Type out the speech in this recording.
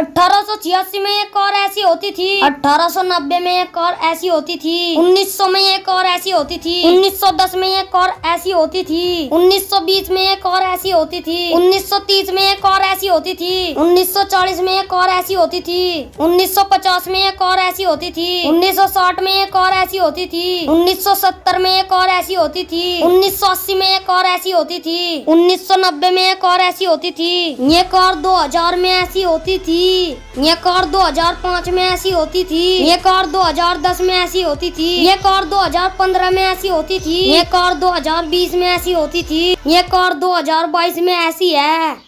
अठारह में एक और ऐसी होती थी 1890 में एक और ऐसी होती थी 1900 में एक और ऐसी होती थी 1910 में एक और ऐसी होती थी 1920 में एक और ऐसी होती थी 1930 में एक और ऐसी होती थी 1940 में एक और ऐसी होती थी 1950 में एक और ऐसी होती थी 1960 में एक और ऐसी होती थी 1970 में एक और ऐसी होती थी 1980 में एक और ऐसी होती थी 1990 में एक और ऐसी होती थी एक और 2000 में ऐसी होती थी थी ये कार 2005 में ऐसी होती थी ये कार 2010 में ऐसी होती थी ये कार 2015 में ऐसी होती थी ये कार 2020 में ऐसी होती थी ये कार 2022 में ऐसी है